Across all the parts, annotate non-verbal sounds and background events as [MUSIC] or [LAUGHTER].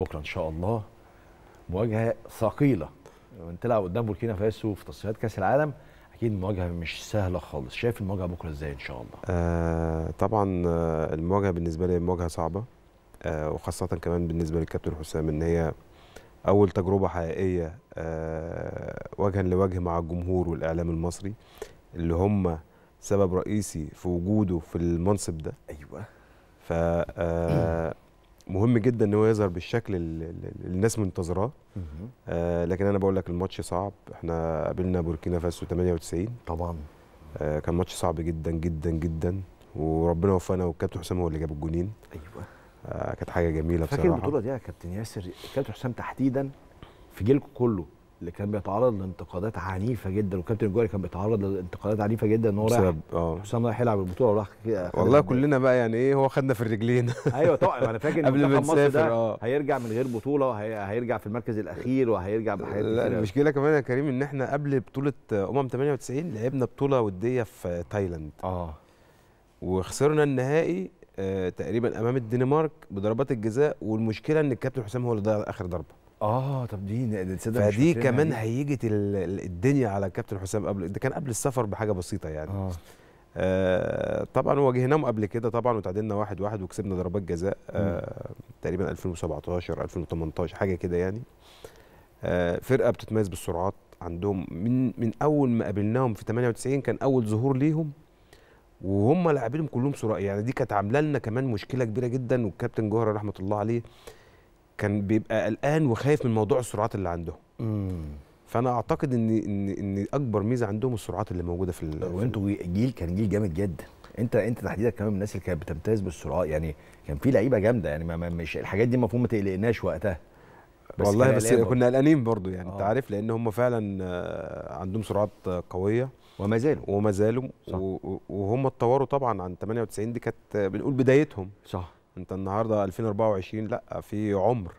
بكره ان شاء الله مواجهه ثقيله تلعب قدام بوركينا فاسو في تصفيات كاس العالم اكيد المواجهه مش سهله خالص شايف المواجهه بكره ازاي ان شاء الله آه طبعا آه، المواجهه بالنسبه لي مواجهه صعبه آه وخاصه كمان بالنسبه للكابتن حسام ان هي اول تجربه حقيقيه آه وجها لوجه مع الجمهور والاعلام المصري اللي هم سبب رئيسي في وجوده في المنصب ده ايوه ف آه، مهم جدا ان هو يظهر بالشكل اللي الناس منتظراه آه لكن انا بقول لك الماتش صعب احنا قابلنا بوركينا فاسو 98 طبعا آه كان ماتش صعب جدا جدا جدا وربنا وفقنا والكابتن حسام هو اللي جاب الجونين ايوه آه كانت حاجه جميله بصراحه فاكر البطوله دي يا كابتن ياسر كابتن حسام تحديدا في جيلكم كله اللي كان بيتعرض لانتقادات عنيفه جدا وكابتن جواري كان بيتعرض لانتقادات عنيفه جدا ان هو رايح آه. حسام رايح يلعب البطوله وراح والله يعني كلنا بقى يعني ايه هو خدنا في الرجلين [LAUGHS] ايوه طبعا انا فاكر ان [LAUGHS] قبل ما نسافر اه هيرجع من غير بطوله هيرجع في المركز الاخير وهيرجع بحاجات لا المشكله كمان يا كريم ان احنا قبل بطوله امم 98 لعبنا بطوله وديه في تايلاند اه وخسرنا النهائي آه تقريبا امام الدنمارك بضربات الجزاء والمشكله ان الكابتن حسام هو اللي ضيع اخر ضربه اه طب دي تصدق فدي كمان هيجت الدنيا على كابتن حسام قبل ده كان قبل السفر بحاجه بسيطه يعني آه. آه طبعا واجهناهم قبل كده طبعا وتعادلنا واحد واحد وكسبنا ضربات جزاء آه تقريبا 2017 2018 حاجه كده يعني آه فرقه بتتميز بالسرعات عندهم من من اول ما قابلناهم في 98 كان اول ظهور ليهم وهم لاعبينهم كلهم سرعه يعني دي كانت عامله لنا كمان مشكله كبيره جدا والكابتن جوهر رحمه الله عليه كان بيبقى قلقان وخايف من موضوع السرعات اللي عندهم فانا اعتقد ان ان ان اكبر ميزه عندهم السرعات اللي موجوده في وانتوا جيل كان جيل جامد جدا انت انت تحديدا كمان من الناس اللي كانت بتمتاز بالسرعات يعني كان في لعيبه جامده يعني ما مش الحاجات دي المفروض ما تقلقناش وقتها بس والله بس برضو. كنا قلقانين برضو يعني آه. انت عارف لان هم فعلا آه، عندهم سرعات قويه وما زالوا وما زالوا وهم اتطوروا طبعا عن 98 دي كانت آه، بنقول بدايتهم صح انت النهارده 2024 لا في عمر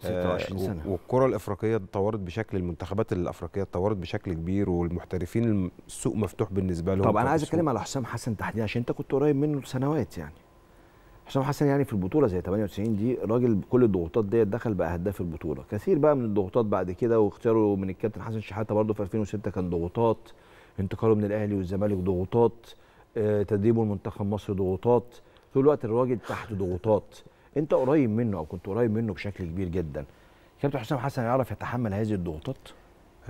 26 آه، سنه والكره الافريقيه اتطورت بشكل المنتخبات الافريقيه اتطورت بشكل كبير والمحترفين السوق مفتوح بالنسبه لهم طب انا عايز اتكلم على حسام حسن تحديدا عشان انت كنت قريب منه لسنوات يعني حسام حسن يعني في البطوله زي 98 دي راجل بكل الضغوطات ديت دخل باهداف البطوله كثير بقى من الضغوطات بعد كده واختياره من الكابتن حسن شحاته برده في 2006 كان ضغوطات انتقاله من الاهلي والزمالك ضغوطات آه، تدريبه لمنتخب مصر ضغوطات طول الوقت الراجل تحت ضغوطات انت قريب منه او كنت قريب منه بشكل كبير جدا كابتن حسام حسن يعرف يتحمل هذه الضغوطات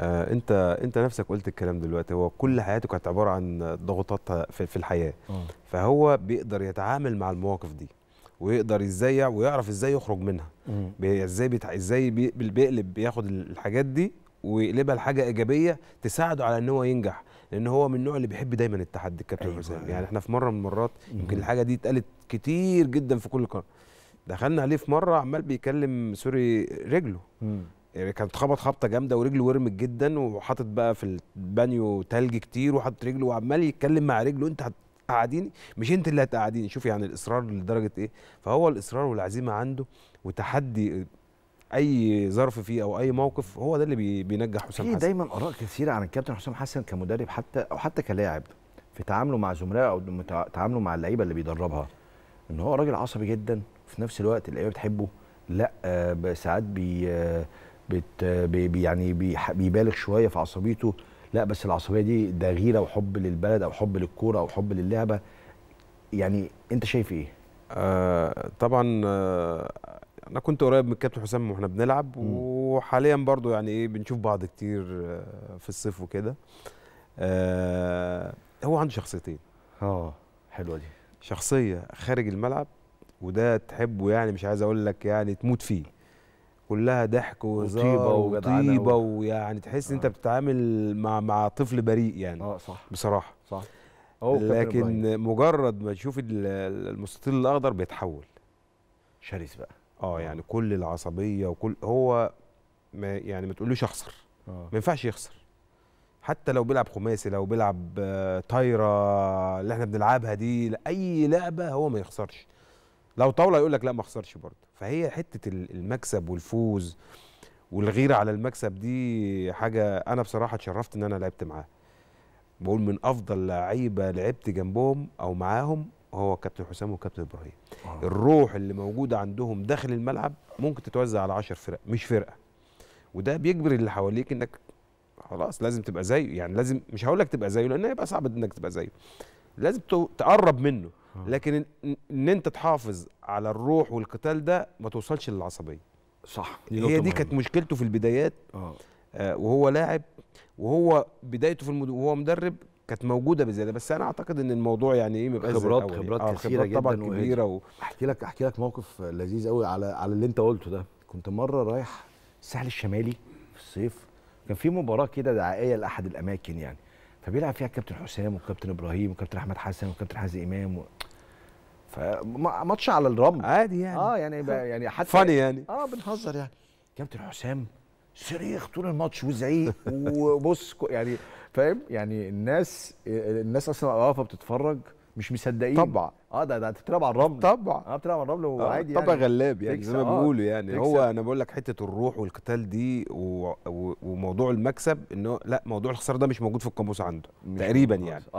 آه انت انت نفسك قلت الكلام دلوقتي هو كل حياته كانت عباره عن ضغوطات في, في الحياه آه. فهو بيقدر يتعامل مع المواقف دي ويقدر ازاي ويعرف ازاي يخرج منها ازاي بيتع... ازاي بيقلب بياخد الحاجات دي ويقلبها لحاجه ايجابيه تساعده على ان هو ينجح لان هو من النوع اللي بيحب دايما التحدي الكابتن أيوة. حسام أيوه. يعني احنا في مره من المرات يمكن الحاجه دي اتقالت كتير جدا في كل قناه دخلنا عليه في مره عمال بيكلم سوري رجله يعني كانت خبط خبطه جامده ورجله ورمت جدا وحاطط بقى في البانيو تلج كتير وحاطط رجله وعمال يتكلم مع رجله انت هتقعديني مش انت اللي هتقعديني شوف يعني الاصرار لدرجه ايه فهو الاصرار والعزيمه عنده وتحدي اي ظرف فيه او اي موقف هو ده اللي بينجح حسام حسن في دايما اراء كثيره عن الكابتن حسام حسن كمدرب حتى او حتى كلاعب في تعامله مع زملائه او تعامله مع اللعيبه اللي بيدربها ان هو راجل عصبي جدا في نفس الوقت اللعيبه بتحبه لا ساعات بي بت بي يعني بيبالغ شويه في عصبيته لا بس العصبيه دي ده غيره وحب للبلد او حب للكوره او حب للعبه يعني انت شايف ايه؟ آه طبعا آه انا كنت قريب من الكابتن حسام واحنا بنلعب وحاليا برضو يعني ايه بنشوف بعض كتير آه، في الصيف وكده آه، هو عنده شخصيتين اه حلوه دي شخصيه خارج الملعب وده تحبه يعني مش عايز اقول لك يعني تموت فيه كلها ضحك وهزار وطيبه ويعني تحس ان انت آه. بتتعامل مع مع طفل بريء يعني اه صح بصراحه صح لكن مجرد ما تشوف المستطيل الاخضر بيتحول شرس بقى آه،, اه يعني كل العصبيه وكل هو ما يعني ما تقولوش اخسر آه. ما ينفعش يخسر حتى لو بيلعب خماسي لو بيلعب آه، طايره اللي احنا بنلعبها دي اي لعبه هو ما يخسرش لو طاوله يقول لك لا ما اخسرش برضه فهي حته المكسب والفوز والغيره على المكسب دي حاجه انا بصراحه اتشرفت ان انا لعبت معاه بقول من افضل لعيبه لعبت جنبهم او معاهم هو كابتن حسام وكابتن ابراهيم آه. الروح اللي موجوده عندهم داخل الملعب ممكن تتوزع على 10 فرق مش فرقه وده بيجبر اللي حواليك انك خلاص لازم تبقى زيه يعني لازم مش هقول لك تبقى زيه لان هيبقى صعب انك تبقى زيه لازم تقرب منه آه. لكن ان انت تحافظ على الروح والقتال ده ما توصلش للعصبيه صح هي دي كانت مشكلته في البدايات آه. آه وهو لاعب وهو بدايته في المد... وهو مدرب كانت موجوده بزياده بس انا اعتقد ان الموضوع يعني ايه مبقاش خبرات خبرات آه كثيره جدا طبعا كبيره و... احكي لك احكي لك موقف لذيذ قوي على على اللي انت قلته ده كنت مره رايح الساحل الشمالي في الصيف كان في مباراه كده دعائيه لاحد الاماكن يعني فبيلعب فيها الكابتن حسام والكابتن ابراهيم والكابتن احمد حسن والكابتن حازم امام و... فماتش على الرمل عادي يعني اه يعني يعني حتى فاني يعني اه بنهزر يعني كابتن حسام صريخ طول الماتش وزعيق وبص يعني فاهم يعني الناس الناس اصلا واقفه بتتفرج مش مصدقين طبعا اه ده ده بتلعب على الرمل طبعا اه بتلعب على الرمل آه، وعادي يعني طبعا غلاب يعني زي ما آه، بيقولوا يعني هو انا بقول لك حته الروح والقتال دي و... و... وموضوع المكسب انه لا موضوع الخساره ده مش موجود في القاموس عنده تقريبا يعني